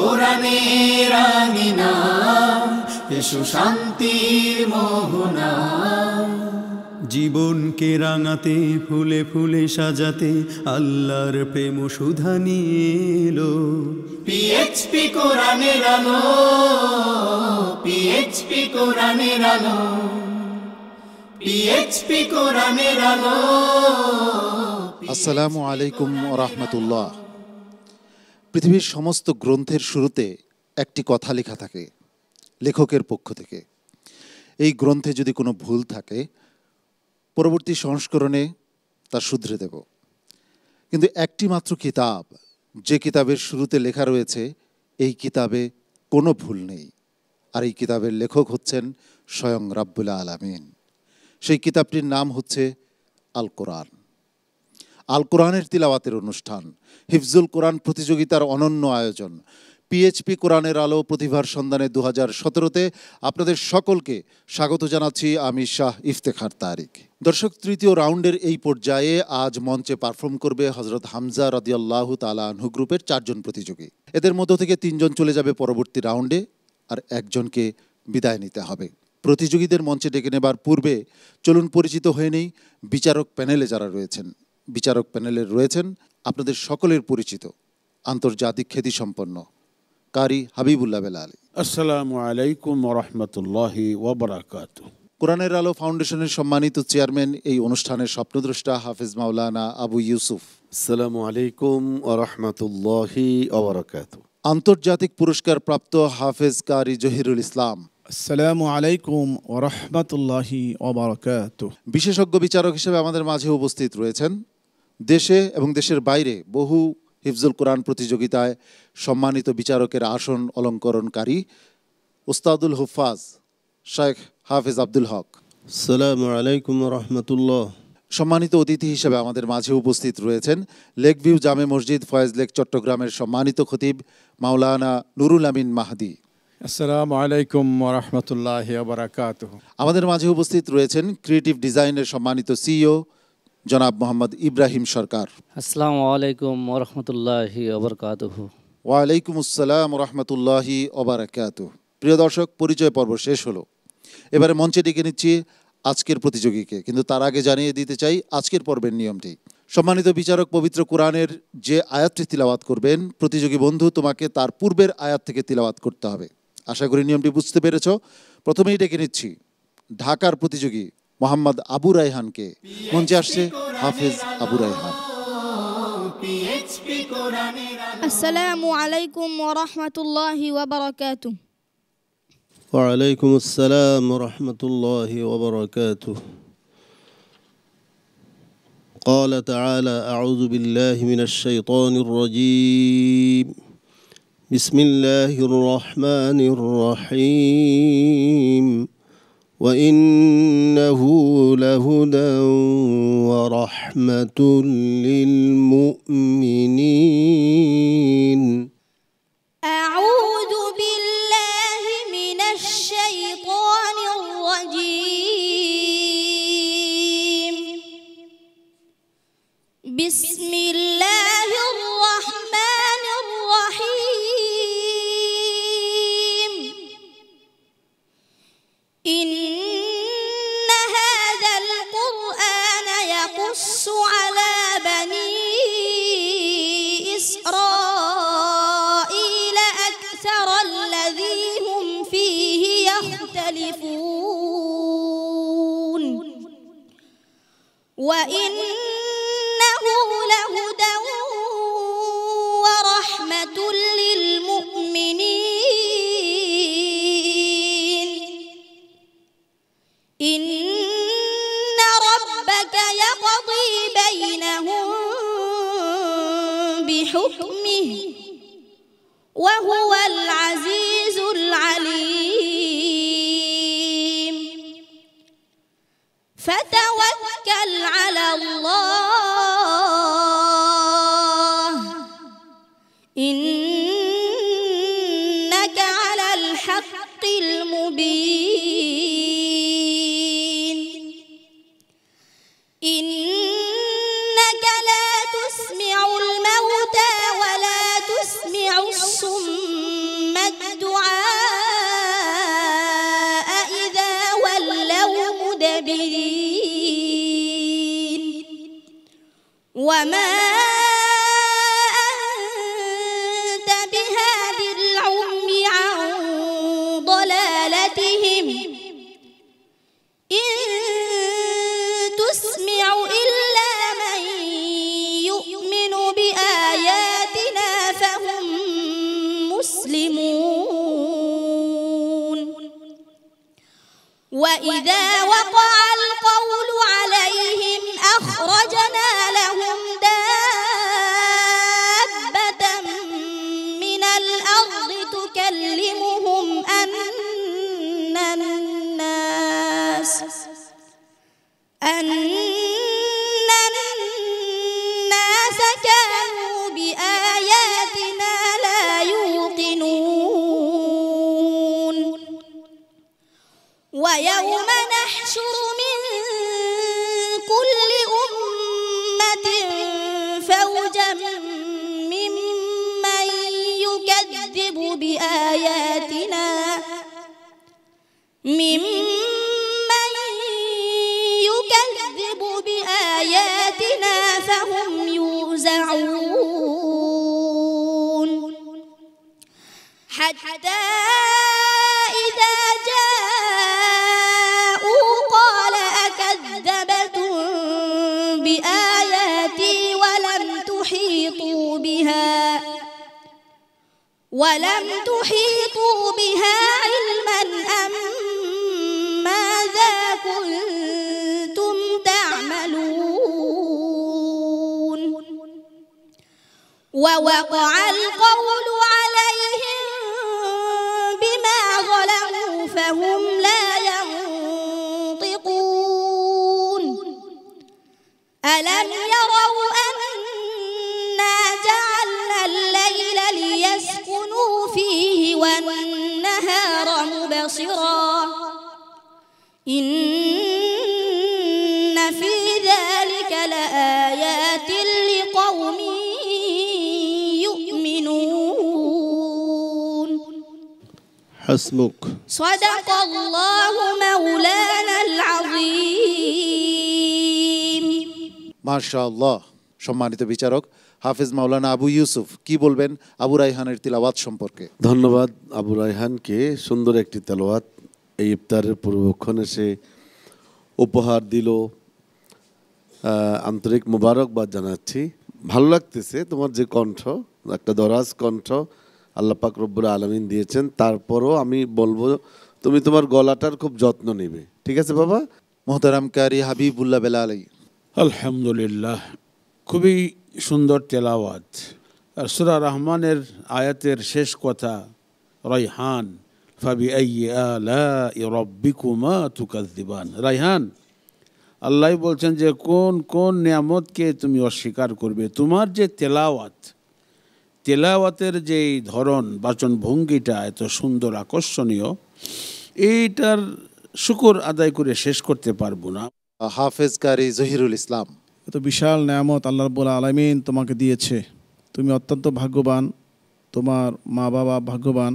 কোরআনের আঙিনা এসো মোহনা জীবনকে রাঙাতে ফুলে ফুলে সাজাতে আল্লাহর প্রেম সুধা নিয়ে এলো পিএইচপি কোরআনের আলো পিএইচপি কোরআনের আলো পিএইচপি কোরআনের আলো আসসালামু আলাইকুম রাহমাতুল্লাহ পৃথিবীর সমস্ত গ্রন্থের শুরুতে একটি কথা লেখা থাকে লেখকের পক্ষ থেকে এই গ্রন্থে যদি কোনো ভুল থাকে পরবর্তী সংস্করণে তা শুধরে দেব কিন্তু একটি মাত্র কিতাব যে কিতাবের শুরুতে লেখা রয়েছে এই কিতাবে কোনো ভুল নেই আর এই কিতাবের লেখক হচ্ছেন স্বয়ং রাব্বুল্লা আলামিন সেই কিতাবটির নাম হচ্ছে আল কোরআন আল কোরআনের তিলাওয়াতের অনুষ্ঠান হিফজুল কোরআন প্রতিযোগিতার অনন্য আয়োজন পিএইচপি কোরআনের আলো প্রতিভার সন্ধানে দু হাজার সতেরোতে আপনাদের সকলকে স্বাগত জানাচ্ছি আমি শাহ ইফতেখার তারিক দর্শক তৃতীয় রাউন্ডের এই পর্যায়ে আজ মঞ্চে পারফর্ম করবে হজরত হামজা রদিয়াল্লাহ তালা গ্রুপের চারজন প্রতিযোগী এদের মধ্য থেকে তিনজন চলে যাবে পরবর্তী রাউন্ডে আর একজনকে বিদায় নিতে হবে প্রতিযোগীদের মঞ্চে ডেকে নেবার পূর্বে চলুন পরিচিত হয়ে নেই বিচারক প্যানেলে যারা রয়েছেন বিচারক প্যানেলের রয়েছেন আপনাদের সকলের পরিচিত আন্তর্জাতিক খ্যাতিসম্পন্ন কারি হাবিবুল্লাহ বেলা আলী আসসালামু আলাইকুম রহমতুল্লাহ ওবরাকাত কোরআনের আলো ফাউন্ডেশনের সম্মানিত চেয়ারম্যান এই অনুষ্ঠানের স্বপ্নদ্রষ্টা হাফিজ মাওলানা আবু ইউসুফ আসসালামু আলাইকুম রহমতুল্লাহি ওবরাকাত আন্তর্জাতিক পুরস্কার প্রাপ্ত হাফেজ কারি জহিরুল ইসলাম আসসালামু আলাইকুম ওরহমতুল্লাহি বিশেষজ্ঞ বিচারক হিসেবে আমাদের মাঝে উপস্থিত রয়েছেন দেশে এবং দেশের বাইরে বহু হিফজুল কোরআন প্রতিযোগিতায় সম্মানিত বিচারকের আসন অলঙ্করণকারী ওস্তাদুল হুফাজ শেখ হাফিজ আব্দুল হক সালাম আলাইকুম রহমতুল্লাহ সম্মানিত অতিথি হিসেবে আমাদের মাঝে উপস্থিত রয়েছেন লেক ভিউ জামে মসজিদ ফয়েজ লেক চট্টগ্রামের সম্মানিত খতিব মাওলানা নুরুল আমিন মাহাদি আসসালামু আলাইকুম রহমতুল্লাহ আমাদের মাঝে উপস্থিত রয়েছেন ক্রিয়েটিভ ডিজাইনের সম্মানিত সিইও জনাব মোহাম্মদ ইব্রাহিম সরকার আসসালাম আলাইকুম ওরহমতুল্লাহি ওবরকাতহ ওয়ালাইকুম আসসালাম রহমতুল্লাহি ওবরাকাত প্রিয় দর্শক পরিচয় পর্ব শেষ হলো এবারে মঞ্চে ডেকে নিচ্ছি আজকের প্রতিযোগীকে কিন্তু তার আগে জানিয়ে দিতে চাই আজকের পর্বের নিয়মটি সম্মানিত বিচারক পবিত্র কোরআনের যে আয়াতটি তিলাওয়াত করবেন প্রতিযোগী বন্ধু তোমাকে তার পূর্বের আয়াত থেকে তিলাওয়াত করতে হবে আশা করি নিয়মটি বুঝতে পেরেছ প্রথমেই ডেকে নিচ্ছি ঢাকার প্রতিযোগী محمد মোহাম্মদ আবু রায়হানকে মঞ্চে আসছে হাফেজ আবু السلام عليكم ورحمه الله وبركاته وعليكم السلام ورحمة الله وبركاته قال تعالى أعوذ بالله من الشيطان الرجيم بسم الله الرحمن الرحيم وانه لهدى ورحمه للمؤمنين ووقع القول حسبك صدق الله مولانا العظيم ما সম্মানিত বিচারক হাফিজ মাওলানা আবু ইউসুফ কি বলবেন আবু রায়হানের তিলাওয়াত সম্পর্কে ধন্যবাদ আবু রায়হানকে সুন্দর একটি তেলাওয়াত এই ইফতারের পূর্বক্ষণে সে উপহার দিল আন্তরিক মুবারকবাদ জানাচ্ছি ভালো লাগতেছে তোমার যে কণ্ঠ একটা দরাজ কণ্ঠ আল্লাহ পাক রব্বুল আলমিন দিয়েছেন তারপরও আমি বলবো তুমি তোমার গলাটার খুব যত্ন নেবে ঠিক আছে বাবা মোহতারামকারী হাবিবুল্লাহ বেলা আলী আলহামদুলিল্লাহ খুবই সুন্দর তেলাওয়াত আর সুরা রহমানের আয়াতের শেষ কথা রাইহান ফাবি রব্বিকুমা রাইহান আল্লাহ বলছেন যে কোন কোন নিয়ামতকে তুমি অস্বীকার করবে তোমার যে তেলাওয়াত তেলাওয়াতের যেই ধরন বাচন ভঙ্গিটা এত সুন্দর আকর্ষণীয় এইটার শুকর আদায় করে শেষ করতে পারবো না হাফেজ কারি জহিরুল ইসলাম এত বিশাল নেয়ামত আল্লাহ রব্বুল আলমিন তোমাকে দিয়েছে তুমি অত্যন্ত ভাগ্যবান তোমার মা বাবা ভাগ্যবান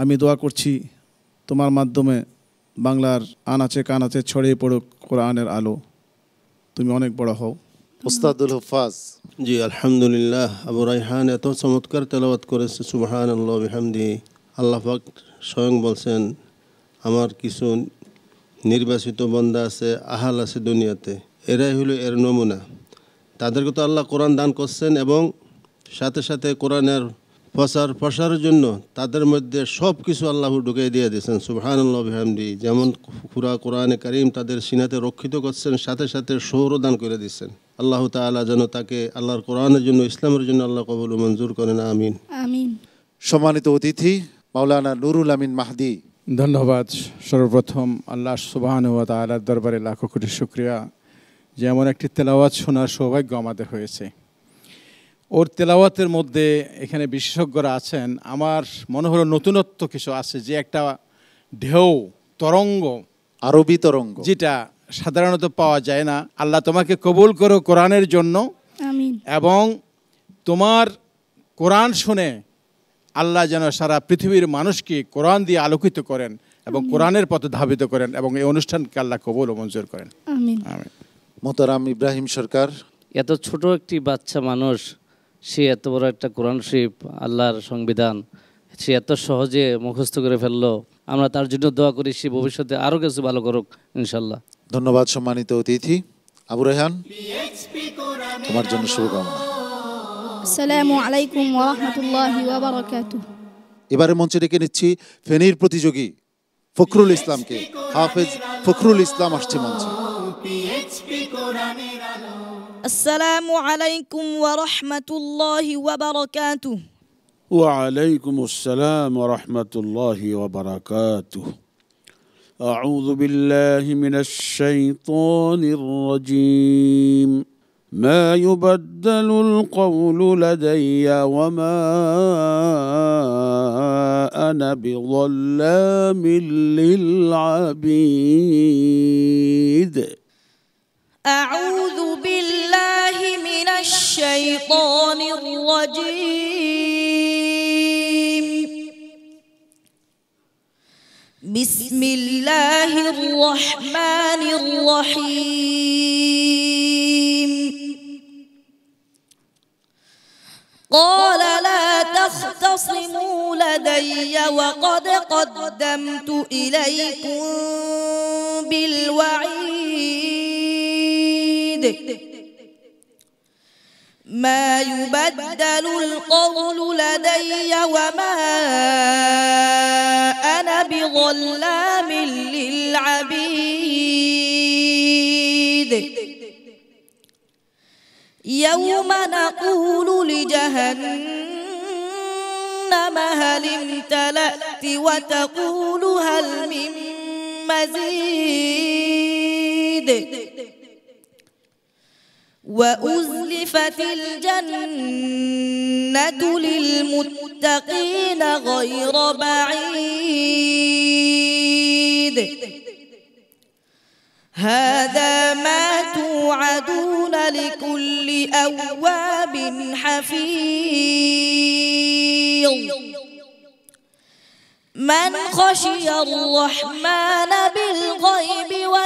আমি দোয়া করছি তোমার মাধ্যমে বাংলার আনাচে কানাচে ছড়িয়ে পড়ুক কোরআনের আলো তুমি অনেক বড় হও উস্তাদুল হফাজ জি আলহামদুলিল্লাহ আবু রাইহান এত চমৎকার তেলাবাত করেছে সুবাহান আল্লাহ বিহামদি আল্লাহাক স্বয়ং বলছেন আমার কিছু নির্বাচিত বন্দা আছে আহাল আছে দুনিয়াতে এরাই হলো এর নমুনা তাদেরকে তো আল্লাহ কোরআন দান করছেন এবং সাথে সাথে কোরআনের প্রচার প্রসারের জন্য তাদের মধ্যে সব কিছু আল্লাহ ঢুকিয়ে দিয়ে দিয়েছেন সুবহান বিহামদি যেমন খুরা কোরআনে করিম তাদের সিনাতে রক্ষিত করছেন সাথে সাথে সৌরদান করে দিচ্ছেন আল্লাহ তালা যেন তাকে আল্লাহর কোরআনের জন্য ইসলামের জন্য আল্লাহ কবুল মঞ্জুর করেন আমিন আমিন সম্মানিত অতিথি মাওলানা নুরুল আমিন মাহদি ধন্যবাদ সর্বপ্রথম আল্লাহ সুবাহান ওয়া তালার দরবারে লাখো কোটি শুক্রিয়া যে এমন একটি তেলাওয়াত শোনার সৌভাগ্য আমাদের হয়েছে ওর তেলাওয়াতের মধ্যে এখানে বিশেষজ্ঞরা আছেন আমার মনে হলো নতুনত্ব কিছু আছে যে একটা ঢেউ তরঙ্গ আরবি তরঙ্গ যেটা সাধারণত পাওয়া যায় না আল্লাহ তোমাকে কবুল করো কোরআনের জন্য এবং তোমার কোরআন শুনে আল্লাহ যেন সারা পৃথিবীর মানুষকে কোরআন দিয়ে আলোকিত করেন এবং কোরআনের পথে ধাবিত করেন এবং এই অনুষ্ঠানকে আল্লাহ কবুল ও মঞ্জুর করেন মতারাম ইব্রাহিম সরকার এত ছোট একটি বাচ্চা মানুষ সে এত বড় একটা কোরআন শরীফ আল্লাহর সংবিধান সে এত সহজে মুখস্থ করে ফেললো আমরা তার জন্য দোয়া করি সে ভবিষ্যতে আরও কিছু ভালো করুক ইনশাল্লাহ ধন্যবাদ সম্মানিত অতিথি আবু রেহান তোমার জন্য শুভকামনা আসসালামু আলাইকুম এবারে মঞ্চে ডেকে নিচ্ছি ফেনীর প্রতিযোগী ফখরুল ইসলামকে হাফেজ ফখরুল ইসলাম আসছে মঞ্চে আসসালামু আলাইকুম ওয়া রাহমাতুল্লাহি ওয়া বারাকাতুহু وعليكم السلام ورحمة الله وبركاته أعوذ بالله من الشيطان الرجيم ما يبدل القول لدي وما أنا بظلام للعبيد أعوذ بالله من الشيطان الرجيم بسم الله الرحمن الرحيم قال لا تختصموا لدي وقد قدمت إليكم بالوعيد يريد ما يبدل القول لدي وما أنا بظلام للعبيد يوم نقول لجهنم هل امتلأت وتقول هل من مزيد وأزلفت الجنة للمتقين غير بعيد هذا ما توعدون لكل أواب حفيظ من خشي الرحمن بالغيب و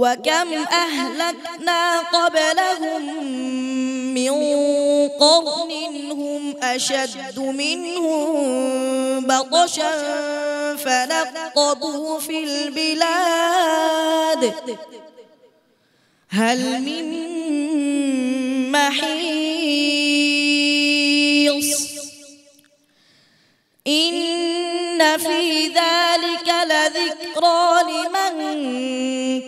وكم أهلكنا قبلهم من قرن هم أشد منهم بطشا فنقضوا في البلاد هل من محيص إن في ذلك لذكرى لمن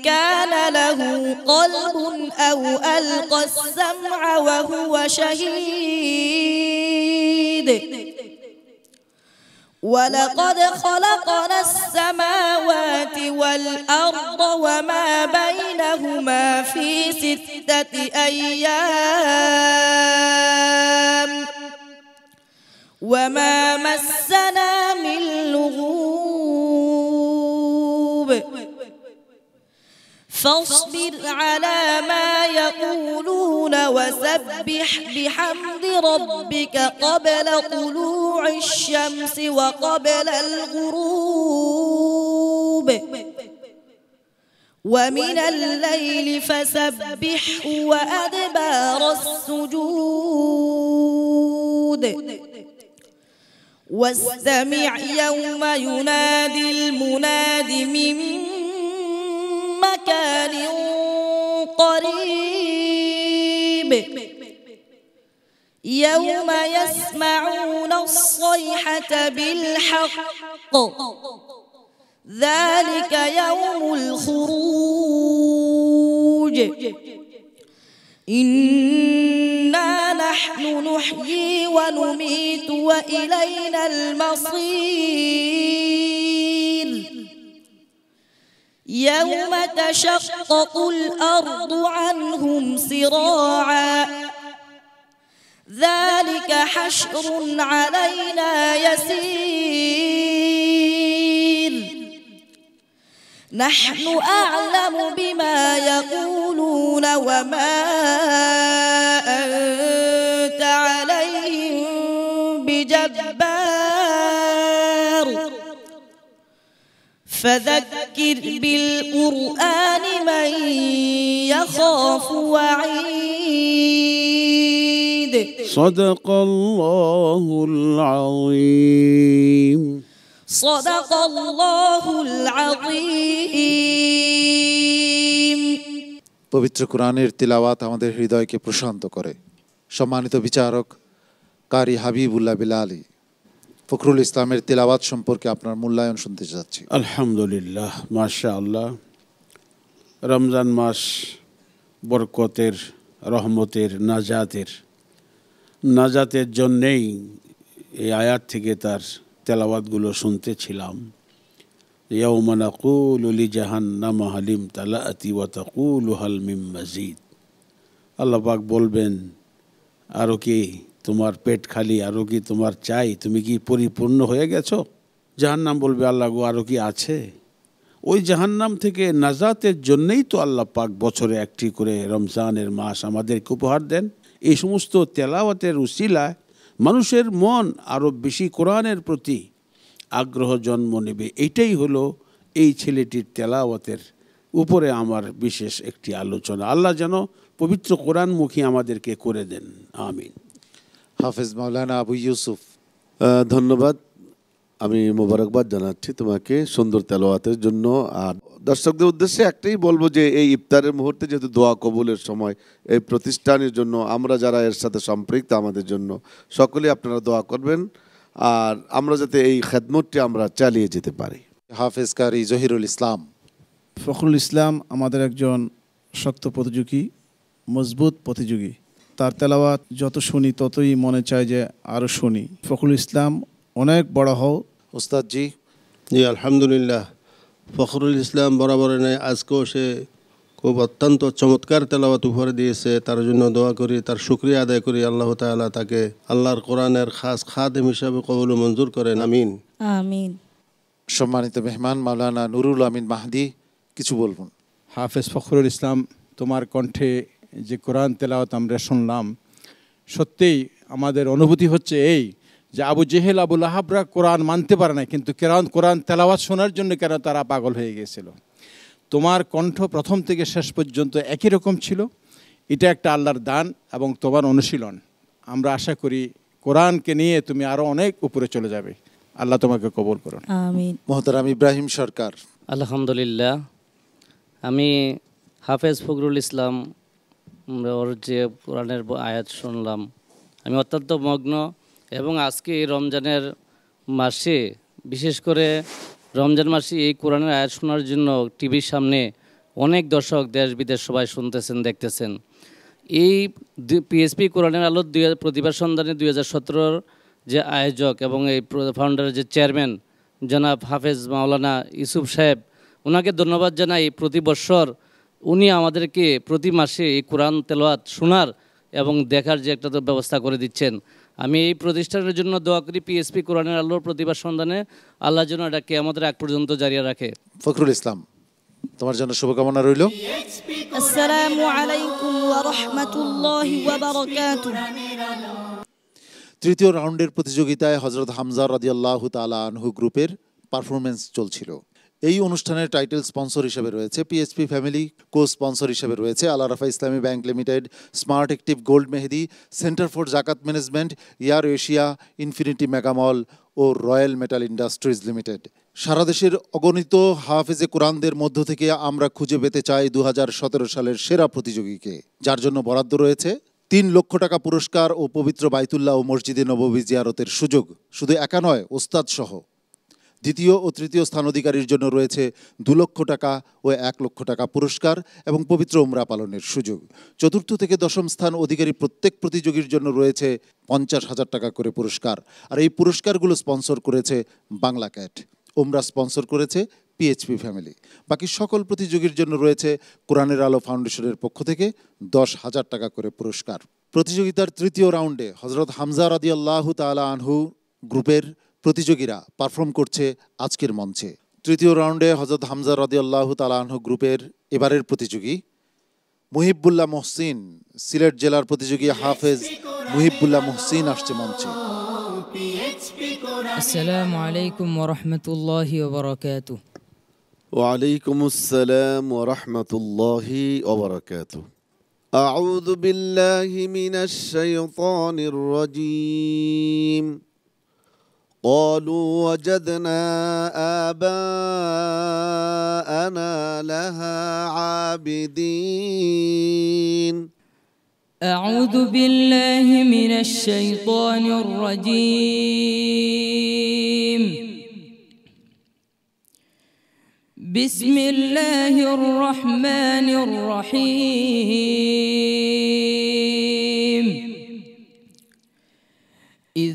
كان له قلب أو ألقى السمع وهو شهيد ولقد خلقنا السماوات والأرض وما بينهما في ستة أيام وما مس فاصبر على ما يقولون وسبح بحمد ربك قبل طلوع الشمس وقبل الغروب ومن الليل فسبح وأدبار السجود واستمع يوم ينادي المناد من مكان قريب يوم يسمعون الصيحة بالحق ذلك يوم الخروج إنا نحن نحيي ونميت وإلينا المصير يوم تشقق الأرض عنهم سراعا ذلك حشر علينا يسير نحن أعلم بما يقولون وما أنت فذكر بالقرآن من يخاف وعيد صدق الله العظيم صدق الله العظيم পবিত্র কোরআনের তিলাওয়াত আমাদের হৃদয়কে প্রশান্ত করে সম্মানিত বিচারক কারি হাবিবুল্লাহ বিলালী ফখরুল ইসলামের তেলাওয়াত সম্পর্কে আপনার মূল্যায়ন শুনতে চাচ্ছি আলহামদুলিল্লাহ মাশা আল্লাহ রমজান মাস বরকতের রহমতের নাজাতের নাজাতের জন্যেই এই আয়াত থেকে তার তেলাওয়াতগুলো শুনতেছিলাম ইয়াউমানাকুলি জাহান্নাম হালিম তালা আতি ওয়াতাকুল হালমিম মজিদ বলবেন আরও কি তোমার পেট খালি আরও কি তোমার চাই তুমি কি পরিপূর্ণ হয়ে গেছো জাহান্নাম বলবে আল্লাহ গো আরও কি আছে ওই জাহান্নাম থেকে নাজাতের জন্যেই তো আল্লাহ পাক বছরে একটি করে রমজানের মাস আমাদেরকে উপহার দেন এই সমস্ত তেলাওয়াতের উশিলায় মানুষের মন আরও বেশি কোরআনের প্রতি আগ্রহ জন্ম নেবে এটাই হলো এই ছেলেটির তেলাওয়াতের উপরে আমার বিশেষ একটি আলোচনা আল্লাহ যেন পবিত্র কোরআনমুখী আমাদেরকে করে দেন আমিন হাফেজ মাওলানা আবু ইউসুফ ধন্যবাদ আমি মোবারকবাদ জানাচ্ছি তোমাকে সুন্দর তেলোয়াতের জন্য আর দর্শকদের উদ্দেশ্যে একটাই বলবো যে এই ইফতারের মুহূর্তে যেহেতু দোয়া কবুলের সময় এই প্রতিষ্ঠানের জন্য আমরা যারা এর সাথে সম্পৃক্ত আমাদের জন্য সকলে আপনারা দোয়া করবেন আর আমরা যাতে এই খেদমতটি আমরা চালিয়ে যেতে পারি হাফেজ কারি জহিরুল ইসলাম ফখরুল ইসলাম আমাদের একজন শক্ত প্রতিযোগী মজবুত প্রতিযোগী তার তেলাওয়াত যত শুনি ততই মনে চায় যে আরও শুনি ফখরুল ইসলাম অনেক বড় হও ওস্তাদ জি জি আলহামদুলিল্লাহ ফখরুল ইসলাম বরাবর নেই আজকেও সে খুব অত্যন্ত চমৎকার তেলাওয়াত উপরে দিয়েছে তার জন্য দোয়া করি তার শুক্রিয়া আদায় করি আল্লাহ তালা তাকে আল্লাহর কোরআনের খাস খাদেম হিসাবে কবল মঞ্জুর করেন আমিন আমিন সম্মানিত মেহমান মাওলানা নুরুল আমিন মাহদি কিছু বলবেন হাফেজ ফখরুল ইসলাম তোমার কণ্ঠে যে কোরআন তেলাওয়াত আমরা শুনলাম সত্যিই আমাদের অনুভূতি হচ্ছে এই যে আবু জেহেল আবুল আহাবরা কোরআন মানতে পারে না কিন্তু কেরান কোরআন তেলাওয়াত শোনার জন্য কেন তারা পাগল হয়ে গিয়েছিল তোমার কণ্ঠ প্রথম থেকে শেষ পর্যন্ত একই রকম ছিল এটা একটা আল্লাহর দান এবং তোমার অনুশীলন আমরা আশা করি কোরআনকে নিয়ে তুমি আরও অনেক উপরে চলে যাবে আল্লাহ তোমাকে কবল করুন মহতারাম ইব্রাহিম সরকার আলহামদুলিল্লাহ আমি হাফেজ ফখরুল ইসলাম ওর যে কোরআনের আয়াত শুনলাম আমি অত্যন্ত মগ্ন এবং আজকে এই রমজানের মাসে বিশেষ করে রমজান মাসে এই কোরআনের আয়াত শোনার জন্য টিভির সামনে অনেক দর্শক দেশ বিদেশ সবাই শুনতেছেন দেখতেছেন এই পিএসপি কোরআনের আলো দুই প্রতিভা সন্ধানে দুই হাজার যে আয়োজক এবং এই ফাউন্ডারের যে চেয়ারম্যান জনাব হাফেজ মাওলানা ইউসুফ সাহেব ওনাকে ধন্যবাদ জানাই প্রতি বছর উনি আমাদেরকে প্রতি মাসে এই কোরআন তেলোয়াত শোনার এবং দেখার যে একটা তো ব্যবস্থা করে দিচ্ছেন আমি এই প্রতিষ্ঠানের জন্য দোয়া করি পিএসপি কোরআনের আল্লোর প্রতিভা সন্ধানে আল্লাহ যেন কে আমাদের এক পর্যন্ত জারিয়ে রাখে ফখরুল ইসলাম তোমার জন্য শুভকামনা রইল আসসালামু আলাইকুম ওয়া রাহমাতুল্লাহি ওয়া বারাকাতুহু তৃতীয় রাউন্ডের প্রতিযোগিতায় হজরত হামজা রাদিয়াল্লাহু তাআলা আনহু গ্রুপের পারফরমেন্স চলছিল এই অনুষ্ঠানের টাইটেল স্পন্সর হিসেবে রয়েছে পিএসপি ফ্যামিলি কো স্পন্সর হিসেবে রয়েছে Alarafah Islami bank limited smart active gold Mehedi center for Zakat management air asia infinity mega mall ও রয়্যাল মেটাল ইন্ডাস্ট্রিজ লিমিটেড সারা দেশের অগণিত হাফেজে কোরআনদের মধ্য থেকে আমরা খুঁজে পেতে চাই দু সালের সেরা প্রতিযোগীকে যার জন্য বরাদ্দ রয়েছে তিন লক্ষ টাকা পুরস্কার ও পবিত্র বাইতুল্লাহ ও মসজিদে নববী জিয়ারতের সুযোগ শুধু একা নয় ওস্তাদ সহ দ্বিতীয় ও তৃতীয় স্থান অধিকারীর জন্য রয়েছে দু লক্ষ টাকা ও এক লক্ষ টাকা পুরস্কার এবং পবিত্র ওমরা পালনের সুযোগ চতুর্থ থেকে দশম স্থান অধিকারী প্রত্যেক প্রতিযোগীর জন্য রয়েছে পঞ্চাশ হাজার টাকা করে পুরস্কার আর এই পুরস্কারগুলো স্পন্সর করেছে বাংলা ক্যাট ওমরা স্পন্সর করেছে পিএইচপি ফ্যামিলি বাকি সকল প্রতিযোগীর জন্য রয়েছে কোরআনের আলো ফাউন্ডেশনের পক্ষ থেকে দশ হাজার টাকা করে পুরস্কার প্রতিযোগিতার তৃতীয় রাউন্ডে হজরত হামজা আদি আল্লাহ তালা আনহু গ্রুপের প্রতিযোগীরা পারফর্ম করছে আজকের মঞ্চে তৃতীয় রাউন্ডে হজরত হামজা আল্লাহ তালাহ গ্রুপের এবারের প্রতিযোগী মুহিবুল্লাহ মোহসিন সিলেট জেলার প্রতিযোগী হাফেজ মুহিবুল্লাহ মোহসিন আসছে মঞ্চে আসসালামু আলাইকুম ওরহমতুল্লাহ ওবরাকাত ওয়ালাইকুম আসসালাম ওরহমতুল্লাহ ওবরাকাত أعوذ بالله من الشيطان الرجيم قالوا وجدنا آباءنا لها عابدين أعوذ بالله من الشيطان الرجيم بسم الله الرحمن الرحيم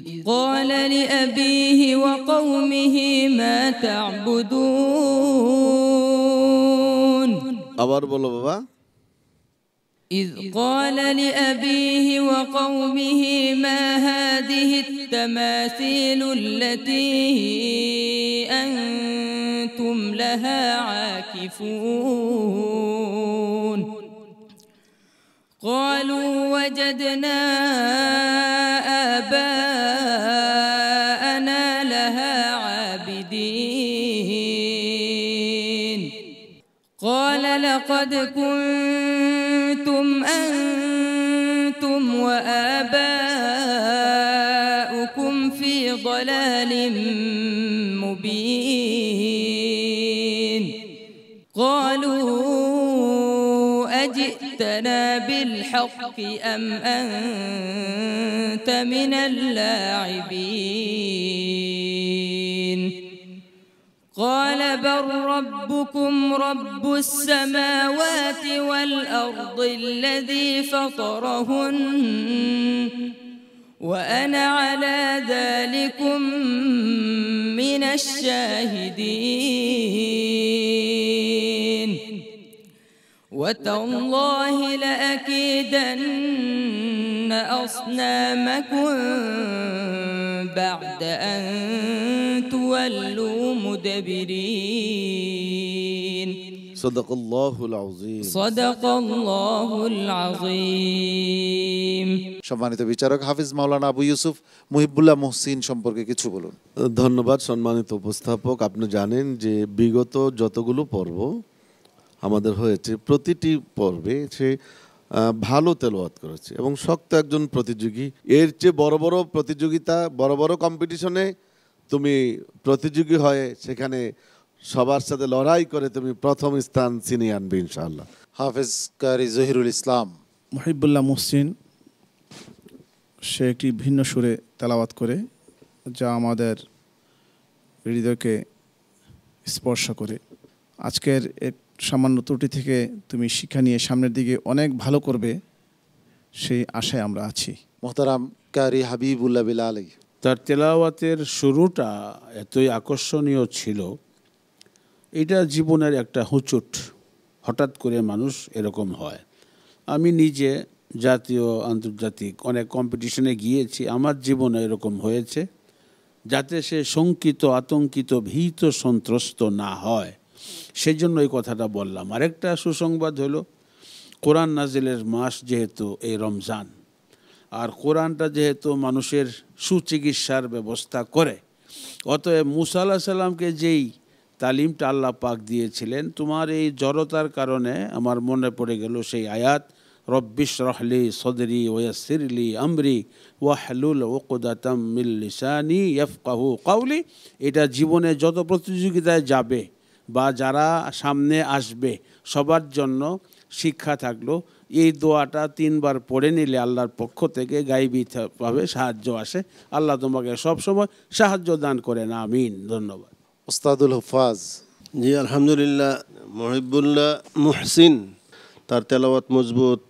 إذ قال لأبيه وقومه ما تعبدون أبار بولو بابا إذ قال لأبيه وقومه ما هذه التماثيل التي أنتم لها عاكفون قالوا وجدناها لقد كنتم أنتم وآباؤكم في ضلال مبين قالوا أجئتنا بالحق أم أنت من اللاعبين قال بل ربكم رب السماوات والأرض الذي فطرهن وأنا على ذلكم من الشاهدين وتالله لأكيدن أصنامكم بعد أن تولوا مدبرين صدق الله العظيم صدق الله العظيم সম্মানিত বিচারক হাফিজ মাওলানা আবু ইউসুফ মুহিবুল্লাহ মহসিন সম্পর্কে কিছু বলুন ধন্যবাদ সম্মানিত উপস্থাপক আপনি জানেন যে বিগত যতগুলো পর্ব আমাদের হয়েছে প্রতিটি পর্বে সে ভালো তেলোয়াত করেছে এবং শক্ত একজন প্রতিযোগী এর চেয়ে বড় বড় প্রতিযোগিতা বড় বড় কম্পিটিশনে তুমি প্রতিযোগী হয়ে সেখানে সবার সাথে লড়াই করে তুমি প্রথম স্থান চিনিয়ে আনবে ইনশাআল্লাহ হাফেজ কারি জহিরুল ইসলাম মহিবুল্লাহ মুসিন সে একটি ভিন্ন সুরে তেলাওয়াত করে যা আমাদের হৃদয়কে স্পর্শ করে আজকের সামান্য ত্রুটি থেকে তুমি শিক্ষা নিয়ে সামনের দিকে অনেক ভালো করবে সেই আশায় আমরা আছি মোহতারাম কারি হাবিবুল্লাহ আলী তার তেলাওয়াতের শুরুটা এতই আকর্ষণীয় ছিল এটা জীবনের একটা হুঁচুট হঠাৎ করে মানুষ এরকম হয় আমি নিজে জাতীয় আন্তর্জাতিক অনেক কম্পিটিশনে গিয়েছি আমার জীবনে এরকম হয়েছে যাতে সে শঙ্কিত আতঙ্কিত ভীত সন্ত্রস্ত না হয় সেই জন্য এই কথাটা বললাম আরেকটা সুসংবাদ হলো কোরআন নাজিলের মাস যেহেতু এই রমজান আর কোরআনটা যেহেতু মানুষের সুচিকিৎসার ব্যবস্থা করে অতএব মুসা আল্লাহ সাল্লামকে যেই তালিমটা আল্লাহ পাক দিয়েছিলেন তোমার এই জড়তার কারণে আমার মনে পড়ে গেল সেই আয়াত রব্বিস রহলি সদরি ওয়াসিরলি আমরি ওয়াহলুল ওকুদাতাম মিল্লিসানি কাহু কাউলি এটা জীবনে যত প্রতিযোগিতায় যাবে বা যারা সামনে আসবে সবার জন্য শিক্ষা থাকলো এই দোয়াটা তিনবার পড়ে নিলে আল্লাহর পক্ষ থেকে গাইবিভাবে সাহায্য আসে আল্লাহ তোমাকে সবসময় সাহায্য দান করে না আমিন ধন্যবাদ ওস্তাদুল হফাজ জি আলহামদুলিল্লাহ মহিবুল্লাহ মুহসিন তার তেলাবাত মজবুত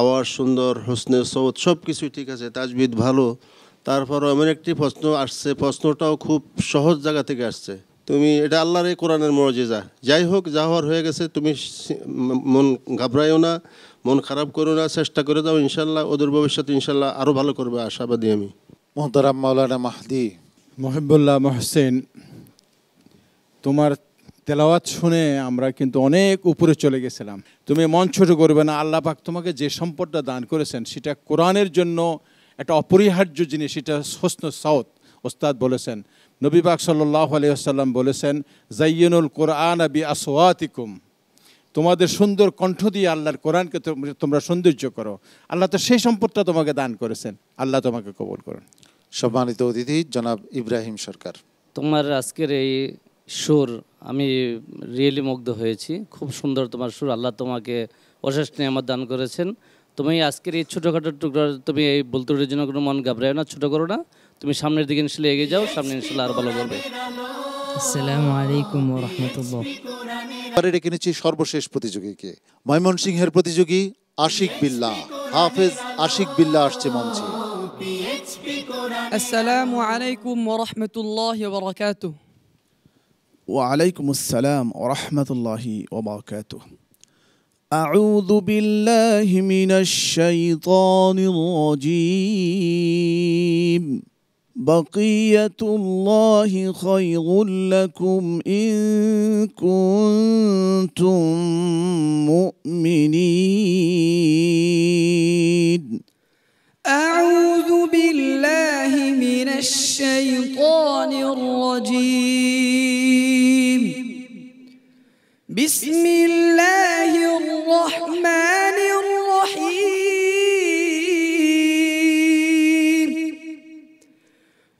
আওয়াজ সুন্দর হোসনে সৌদ সব কিছুই ঠিক আছে তাজবিদ ভালো তারপরও এমন একটি প্রশ্ন আসছে প্রশ্নটাও খুব সহজ জায়গা থেকে আসছে তুমি এটা আল্লাহর এই কোরআনের মরজেজা যাই হোক যা হওয়ার হয়ে গেছে তুমি মন ঘাবড়াইও না মন খারাপ করো না চেষ্টা করে দাও ইনশাল্লাহ ওদের ভবিষ্যৎ ইনশাল্লাহ আরও ভালো করবে আশাবাদী আমি মোহতারাম মাওলানা মাহদি মহিবুল্লাহ মহসেন তোমার তেলাওয়াত শুনে আমরা কিন্তু অনেক উপরে চলে গেছিলাম তুমি মন ছোটো করবে না আল্লাহ পাক তোমাকে যে সম্পদটা দান করেছেন সেটা কোরআনের জন্য একটা অপরিহার্য জিনিস সেটা হস্ন সাউথ ওস্তাদ বলেছেন নবীবাক সাল্লাহ আলিয়াল্লাম বলেছেন জাইয়নুল কোরআন আবি আসওয়াতিকুম তোমাদের সুন্দর কণ্ঠ দিয়ে আল্লাহর কোরআনকে তোমরা সৌন্দর্য করো আল্লাহ তো সেই সম্পদটা তোমাকে দান করেছেন আল্লাহ তোমাকে কবল করুন সম্মানিত অতিথি জনাব ইব্রাহিম সরকার তোমার আজকের এই সুর আমি রিয়েলি মুগ্ধ হয়েছি খুব সুন্দর তোমার সুর আল্লাহ তোমাকে অশেষ নিয়ামত দান করেছেন তুমি আজকের এই ছোটোখাটো টুকরা তুমি এই বলতুরের জন্য কোনো মন ঘাবড়ায় না ছোটো করো না তুমি সামনের দিকে ইনশাল্লাহ এগিয়ে যাও সামনে ইনশাল্লাহ আর ভালো করবে আসসালামু আলাইকুম রহমতুল্লাহ পরে রেখে নিচ্ছি সর্বশেষ প্রতিযোগীকে ময়মনসিংহের প্রতিযোগী আশিক বিল্লাহ হাফেজ আশিক বিল্লা আসছে মঞ্চে আসসালামু আলাইকুম রহমতুল্লাহ বারাকাতু وعليكم السلام ورحمة الله وبركاته أعوذ بالله من الشيطان الرجيم بقية الله خير لكم إن كنتم مؤمنين أعوذ بالله من الشيطان الرجيم بسم الله الرحمن الرحيم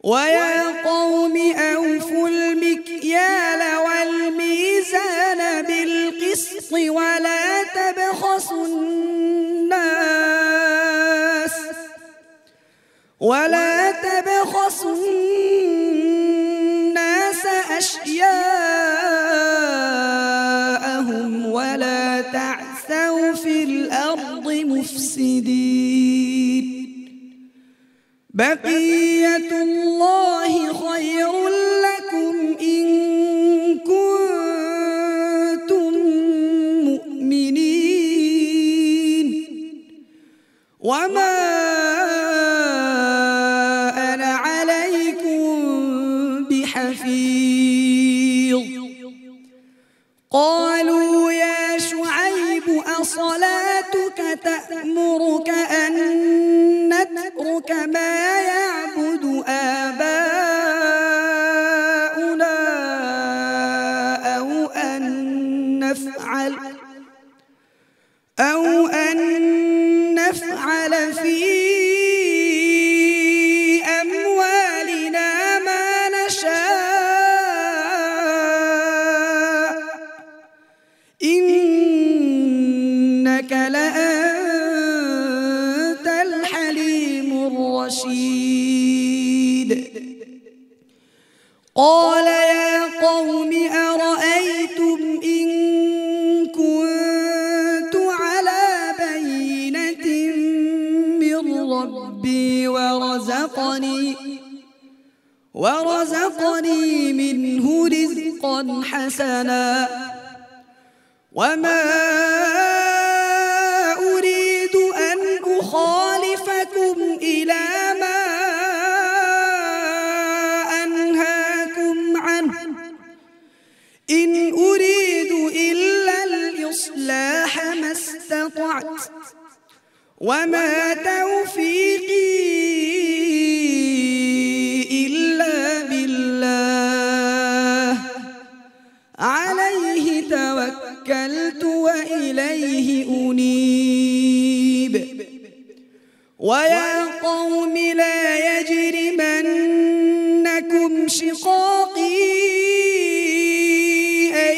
ويا قوم أوفوا المكيال والميزان بالقسط ولا تبخسوا الناس ولا تبخسوا الناس أشياءهم ولا تعثوا في الأرض مفسدين بقية الله خير شديد قال يا قوم أرأيتم إن كنت على بينة من ربي ورزقني ورزقني منه رزقا حسنا وما وما توفيقي إلا بالله عليه توكلت وإليه أنيب ويا قوم لا يجرمنكم شقاقي أن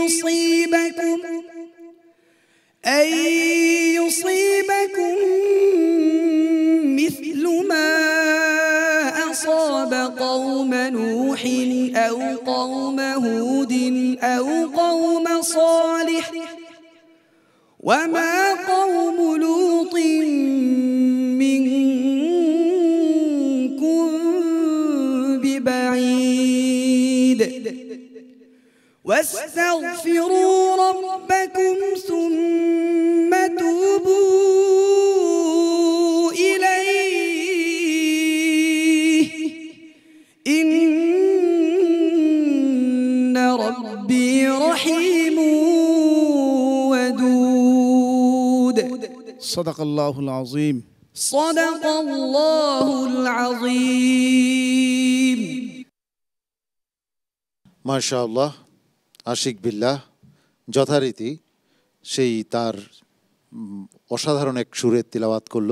يصيبكم أن أو قوم صالح وما قوم لوط منكم ببعيد واستغفروا ربكم ثم صدق الله العظيم صدق الله العظيم ما شاء الله আশিক বিল্লাহ যথারীতি সেই তার অসাধারণ এক সুরের তিলাবাত করল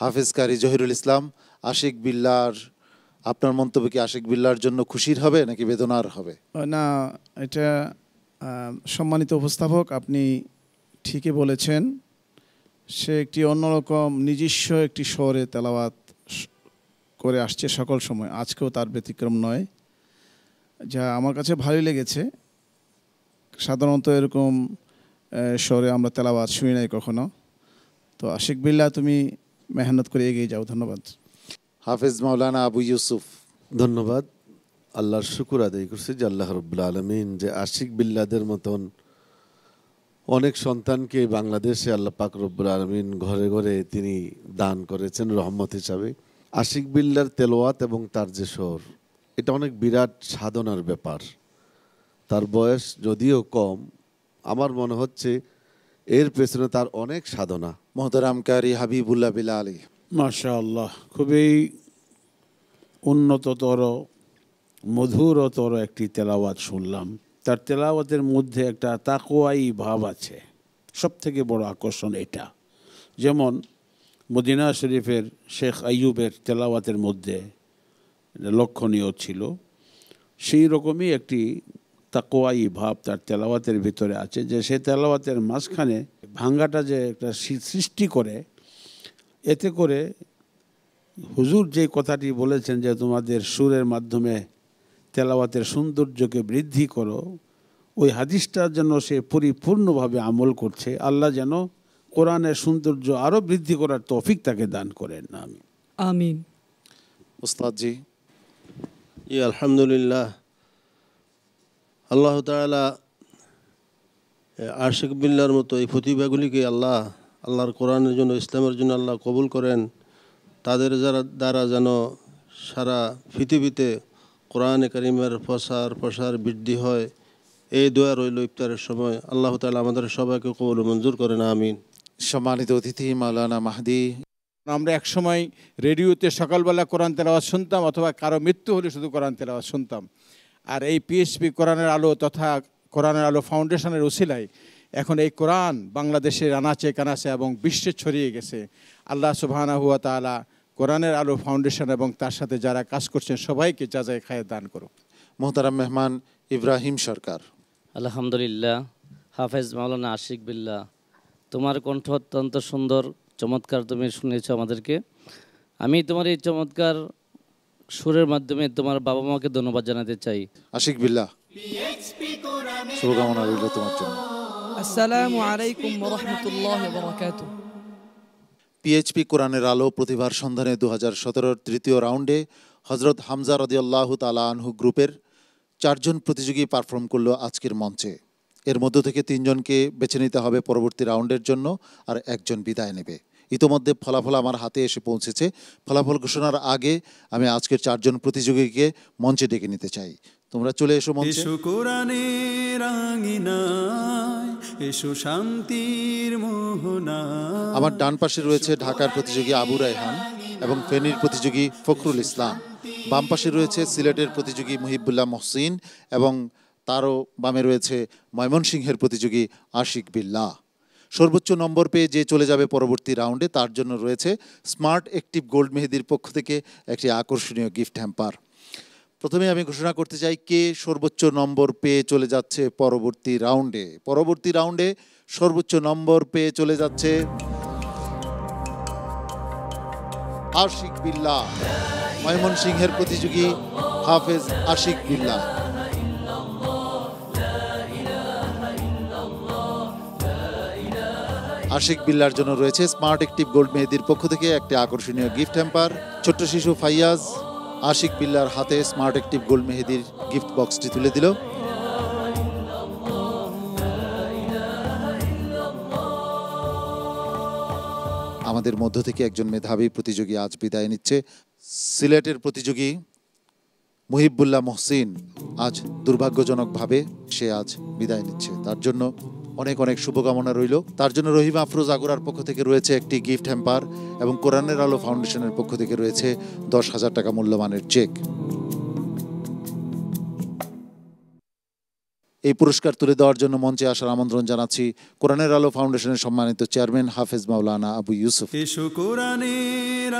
হাফিজ কারি জহিরুল ইসলাম আশিক বিল্লার আপনার মন্তব্য কি আশিক বিল্লার জন্য খুশির হবে নাকি বেদনার হবে না এটা সম্মানিত উপস্থাপক আপনি ঠিকই বলেছেন সে একটি অন্যরকম নিজস্ব একটি শহরে তেলাওয়াত করে আসছে সকল সময় আজকেও তার ব্যতিক্রম নয় যা আমার কাছে ভালোই লেগেছে সাধারণত এরকম শহরে আমরা তেলাওয়াত শুনি নাই কখনো তো আশিক বিল্লা তুমি মেহনত করে এগিয়ে যাও ধন্যবাদ হাফেজ মাওলানা আবু ইউসুফ ধন্যবাদ আল্লাহর শুকুর আদায় করছি যে আল্লাহ রব্লা আলমিন যে আশিক বিল্লাদের মতন অনেক সন্তানকে বাংলাদেশে আল্লাহ পাক রব্বুল আলমিন ঘরে ঘরে তিনি দান করেছেন রহমত হিসাবে আশিক বিল্লার তেলোয়াত এবং তার যে শহর এটা অনেক বিরাট সাধনার ব্যাপার তার বয়স যদিও কম আমার মনে হচ্ছে এর পেছনে তার অনেক সাধনা মহতারামকারি হাবিবুল্লাহ বিলা আলী মাশা আল্লাহ খুবই উন্নততর মধুরতর একটি তেলাওয়াত শুনলাম তার তেলাওয়াতের মধ্যে একটা তাকোয়াই ভাব আছে সব থেকে বড় আকর্ষণ এটা যেমন মদিনা শরীফের শেখ আইয়ুবের তেলাওয়াতের মধ্যে লক্ষণীয় ছিল সেই রকমই একটি তাকোয়াই ভাব তার তেলাওয়াতের ভিতরে আছে যে সে তেলাওয়াতের মাঝখানে ভাঙ্গাটা যে একটা সৃষ্টি করে এতে করে হুজুর যে কথাটি বলেছেন যে তোমাদের সুরের মাধ্যমে তেলাওয়াতের সৌন্দর্যকে বৃদ্ধি করো ওই হাদিসটা যেন সে পরিপূর্ণভাবে আমল করছে আল্লাহ যেন কোরআনের সৌন্দর্য আরও বৃদ্ধি করার তৌফিক তাকে দান করেন আমি আমি উস্তাদজি ই আলহামদুলিল্লাহ আল্লাহ তালা আশিক বিল্লার মতো এই প্রতিভাগুলিকে আল্লাহ আল্লাহর কোরআনের জন্য ইসলামের জন্য আল্লাহ কবুল করেন তাদের যারা দ্বারা যেন সারা পৃথিবীতে কোরআনে করিমের প্রসার প্রসার বৃদ্ধি হয় এই দোয়া রইল ইফতারের সময় আল্লাহ তালা আমাদের সবাইকে কবল মঞ্জুর করেন আমিন সম্মানিত অতিথি মালানা মাহদি আমরা একসময় রেডিওতে সকালবেলা কোরআন তেলাওয়াজ শুনতাম অথবা কারো মৃত্যু হলে শুধু কোরআন তেলাওয়াজ শুনতাম আর এই পিএসপি কোরআনের আলো তথা কোরআনের আলো ফাউন্ডেশনের উসিলায় এখন এই কোরআন বাংলাদেশের আনাচে কানাচে এবং বিশ্বে ছড়িয়ে গেছে আল্লাহ সুবাহানা হুয়া তালা কোরআনের আলো ফাউন্ডেশন এবং তার সাথে যারা কাজ করছেন সবাইকে যাচাই খায়ে দান করুক মোহতারাম মেহমান ইব্রাহিম সরকার আলহামদুলিল্লাহ হাফেজ মাওলানা আশিক বিল্লা তোমার কণ্ঠ অত্যন্ত সুন্দর চমৎকার তুমি শুনেছ আমাদেরকে আমি তোমার এই চমৎকার সুরের মাধ্যমে তোমার বাবা মাকে ধন্যবাদ জানাতে চাই আশিক বিল্লাহ শুভকামনা রইল তোমার জন্য আসসালামু আলাইকুম রহমতুল্লাহ পিএইচপি কোরআনের আলো প্রতিভার সন্ধানে দু হাজার সতেরোর তৃতীয় রাউন্ডে হজরত হামজা রদিয়াল্লাহ তালা আনহু গ্রুপের চারজন প্রতিযোগী পারফর্ম করল আজকের মঞ্চে এর মধ্য থেকে তিনজনকে বেছে নিতে হবে পরবর্তী রাউন্ডের জন্য আর একজন বিদায় নেবে ইতোমধ্যে ফলাফল আমার হাতে এসে পৌঁছেছে ফলাফল ঘোষণার আগে আমি আজকের চারজন প্রতিযোগীকে মঞ্চে ডেকে নিতে চাই তোমরা চলে এসো মঞ্চে এসো কোরআনে আঙিনায় এসো শান্তির মোহনা আমার ডান পাশে রয়েছে ঢাকার প্রতিযোগী আবু রায়হান এবং ফেনীর প্রতিযোগী ফখরুল ইসলাম বাম পাশে রয়েছে সিলেটের প্রতিযোগী মুহিবুল্লাহ মহসিন এবং তারও বামে রয়েছে ময়মনসিংহের প্রতিযোগী আশিক বিল্লাহ সর্বোচ্চ নম্বর পেয়ে যে চলে যাবে পরবর্তী রাউন্ডে তার জন্য রয়েছে স্মার্ট অ্যাক্টিভ গোল্ড মেহেদির পক্ষ থেকে একটি আকর্ষণীয় গিফট হ্যাম্পার প্রথমে আমি ঘোষণা করতে চাই কে সর্বোচ্চ নম্বর পেয়ে চলে যাচ্ছে পরবর্তী রাউন্ডে পরবর্তী রাউন্ডে সর্বোচ্চ নম্বর পেয়ে চলে যাচ্ছে আশিক বিল্লা ময়মনসিংহের প্রতিযোগী হাফেজ আশিক বিল্লা আশিক বিল্লার জন্য রয়েছে স্মার্ট একটিভ গোল্ড মেহেদির পক্ষ থেকে একটি আকর্ষণীয় গিফট হ্যাম্পার ছোট্ট শিশু ফাইয়াজ আশিক বিল্লার হাতে স্মার্ট অ্যাক্টিভ গোল্ড মেহেদির গিফট বক্সটি তুলে দিল আমাদের মধ্য থেকে একজন মেধাবী প্রতিযোগী আজ বিদায় নিচ্ছে সিলেটের প্রতিযোগী মুহিবুল্লাহ মহসিন আজ দুর্ভাগ্যজনকভাবে সে আজ বিদায় নিচ্ছে তার জন্য অনেক অনেক শুভকামনা রইল তার জন্য রহিমা আফরোজ আগুরার পক্ষ থেকে রয়েছে একটি গিফট হ্যাম্পার এবং কোরআনের আলো ফাউন্ডেশনের পক্ষ থেকে রয়েছে দশ হাজার টাকা মূল্যমানের চেক এই পুরস্কার তুলে দেওয়ার জন্য মঞ্চে আসার আমন্ত্রণ জানাচ্ছি কোরআনের আলো ফাউন্ডেশনের সম্মানিত চেয়ারম্যান হাফেজ মাওলানা আবু ইউসুফ এসো কোরআনের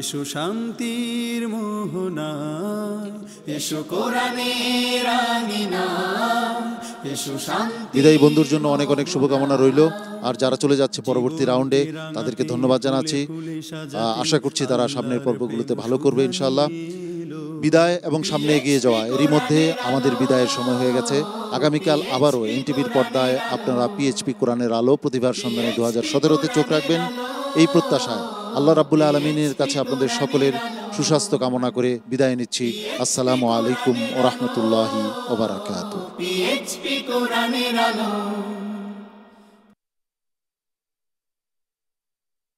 এসো শান্তির মোহনা এসো কোরআনের বিদায় বিদায়ী বন্ধুর জন্য অনেক অনেক শুভকামনা রইল আর যারা চলে যাচ্ছে পরবর্তী রাউন্ডে তাদেরকে ধন্যবাদ জানাচ্ছি আশা করছি তারা সামনের পর্বগুলোতে ভালো করবে ইনশাল্লাহ বিদায় এবং সামনে এগিয়ে যাওয়া এরই মধ্যে আমাদের বিদায়ের সময় হয়ে গেছে আগামীকাল আবারও এনটিভির পর্দায় আপনারা পিএইচপি কোরআনের আলো প্রতিভার সন্ধানে দু হাজার সতেরোতে চোখ রাখবেন এই প্রত্যাশায় আল্লাহ রাবুল্লা আলমিনের কাছে আপনাদের সকলের সুস্বাস্থ্য কামনা করে বিদায় নিচ্ছি আসসালামু আলাইকুম ও রহমতুল্লাহি